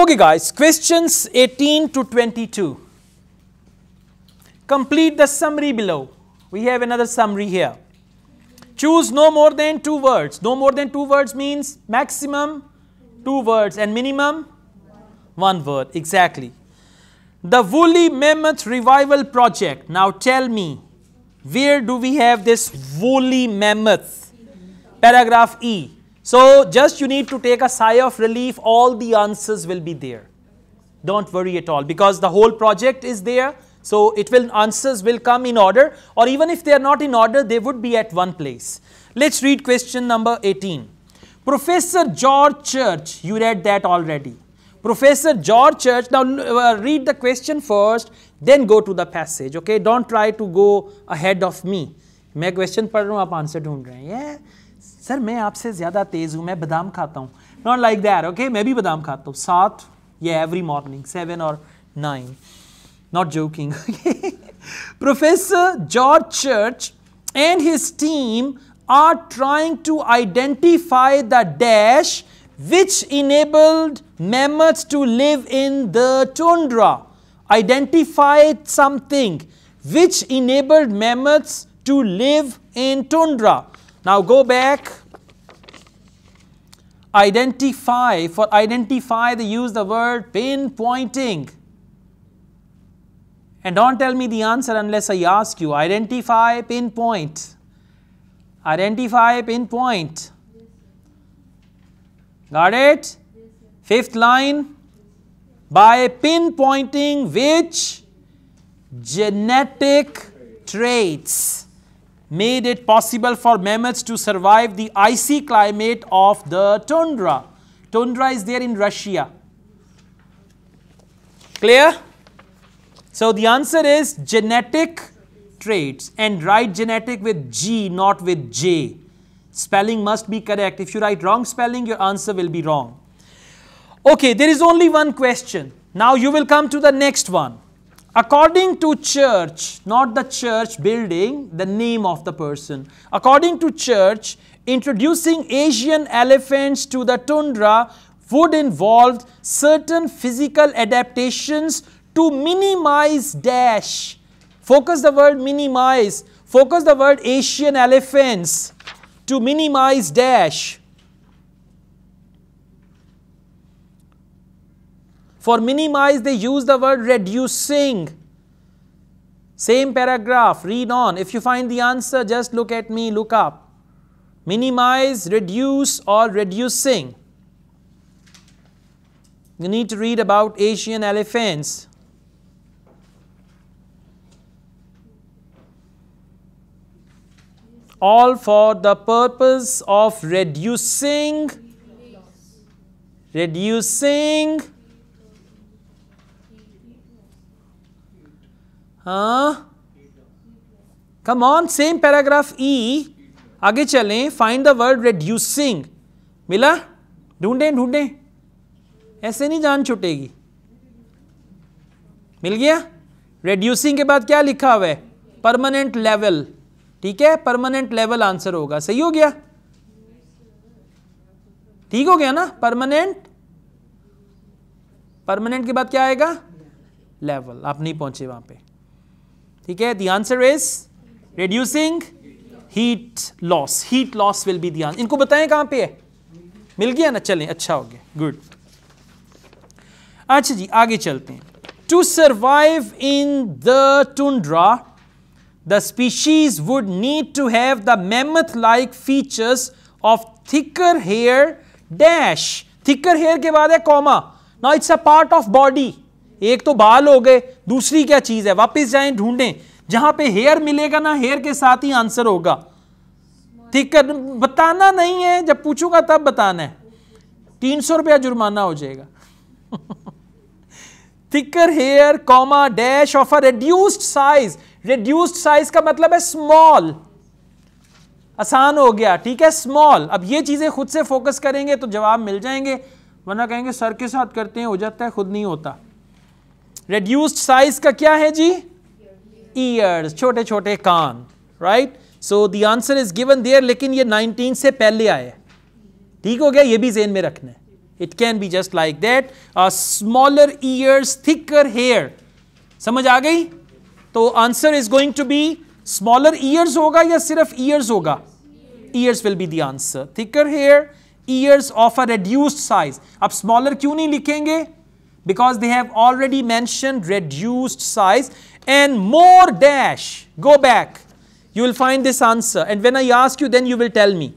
Okay guys, questions 18 to 22. Complete the summary below. We have another summary here. Choose no more than two words. No more than two words means maximum two words and minimum one word. Exactly. The Woolly Mammoth Revival Project. Now tell me, where do we have this Woolly Mammoth? Paragraph E. So just you need to take a sigh of relief, all the answers will be there. Don't worry at all because the whole project is there. So it will answers will come in order or even if they are not in order, they would be at one place. Let's read question number 18. Professor George Church, you read that already. Professor George Church, now uh, read the question first, then go to the passage, okay? Don't try to go ahead of me. मैं question question रहा sir मैं आपसे ज़्यादा तेज़ हूँ मैं बादाम खाता हूँ नॉट लाइक दैट ओके मैं भी बादाम खाता हूँ सात या एवरी मॉर्निंग सेवन और nine not joking professor George Church and his team are trying to identify the dash which enabled mammoths to live in the tundra. Identified something which enabled mammoths to live in tundra. Now go back, identify, for identify they use the word pinpointing. And don't tell me the answer unless I ask you. Identify, pinpoint. Identify, pinpoint. Got it? Fifth line. By pinpointing which genetic traits made it possible for mammals to survive the icy climate of the tundra. Tundra is there in Russia. Clear? So the answer is genetic traits and write genetic with G not with J. Spelling must be correct. If you write wrong spelling, your answer will be wrong. Okay, there is only one question. Now you will come to the next one. According to church, not the church building, the name of the person. According to church, introducing Asian elephants to the tundra would involve certain physical adaptations to minimize dash. Focus the word minimize. Focus the word Asian elephants to minimize dash. For minimize, they use the word reducing. Same paragraph, read on. If you find the answer, just look at me, look up. Minimize, reduce or reducing. You need to read about Asian elephants. All for the purpose of reducing, reducing come on same paragraph ई आगे चलें find the word reducing मिला ढूंढें ढूंढें ऐसे नहीं जान छुटेगी मिल गया रेड्यूसिंग के बाद क्या लिखा हुआ है परमानेंट लेवल ठीक है परमानेंट लेवल आंसर होगा सही हो गया ठीक हो गया ना परमानेंट परमानेंट के बाद क्या आएगा लेवल आप नहीं पहुंचे वहां पे ठीक है the answer is reducing heat loss heat loss will be the answer इनको बताएं कहाँ पे है मिल गया ना चलें अच्छा हो गया अच्छा जी आगे चलते हैं To survive in the tundra, the species would need to have the mammoth-like features of thicker hair dash. Thicker hair के बाद है comma. Now it's a part of body. एक तो बाल हो गए दूसरी क्या चीज़ है वापस जाएं ढूंढें जहां पे हेयर मिलेगा ना हेयर के साथ ही आंसर होगा ठीक है बताना नहीं है जब पूछूंगा तब बताना है तीन सौ रुपया जुर्माना हो जाएगा thicker hair comma dash of a reduced size reduced size का मतलब है स्मॉल आसान हो गया ठीक है स्मॉल अब ये चीजें खुद से फोकस करेंगे तो जवाब मिल जाएंगे वरना कहेंगे सर के साथ करते हैं हो जाता है खुद नहीं होता रेड्यूस्ड साइज का क्या है जी ईयर्स छोटे छोटे कान right so the answer is given there लेकिन ये 19 से पहले आए ठीक हो गया ये भी जेन में रखना है it can be just like that smaller ears thicker hair समझ आ गई तो answer is going to be smaller ears होगा या सिर्फ ईयर्स होगा ears will be the answer thicker hair ears of a reduced size अब स्मॉलर क्यों नहीं लिखेंगे because they have already mentioned reduced size and more dash. Go back. You will find this answer. And when I ask you, then you will tell me.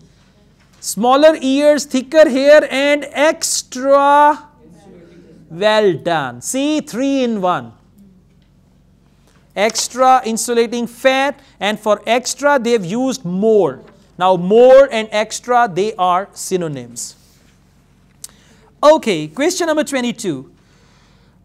Smaller ears, thicker hair and extra well done. See, three in one. Extra insulating fat and for extra they have used more. Now more and extra they are synonyms. Okay, question number 22.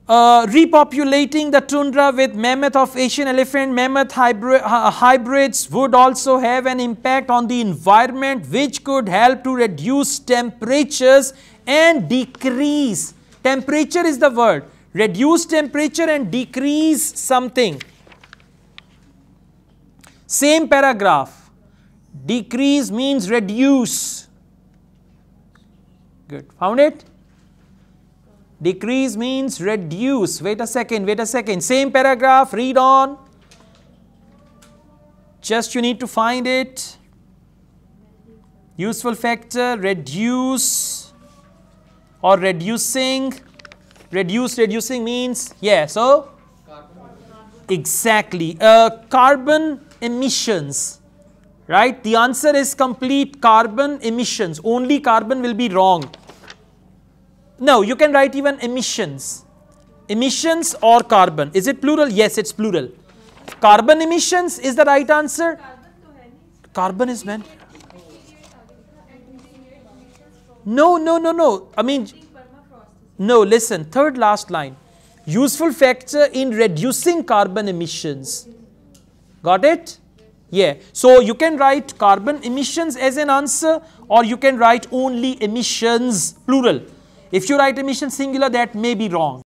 Uh, repopulating the tundra with mammoth of Asian elephant, mammoth hybrid, uh, hybrids would also have an impact on the environment which could help to reduce temperatures and decrease. Temperature is the word. Reduce temperature and decrease something. Same paragraph. Decrease means reduce. Good. Found it? Decrease means reduce. Wait a second, wait a second. Same paragraph, read on. Just you need to find it. Useful factor, reduce or reducing. Reduce, reducing means, yeah, so? Carbon. Exactly. Uh, carbon emissions, right? The answer is complete carbon emissions. Only carbon will be wrong. No, you can write even emissions. Emissions or carbon. Is it plural? Yes, it's plural. Carbon emissions is the right answer. Carbon is meant. No, no, no, no. I mean, no, listen. Third last line. Useful factor in reducing carbon emissions. Got it? Yeah. So you can write carbon emissions as an answer or you can write only emissions plural. If you write emission singular, that may be wrong.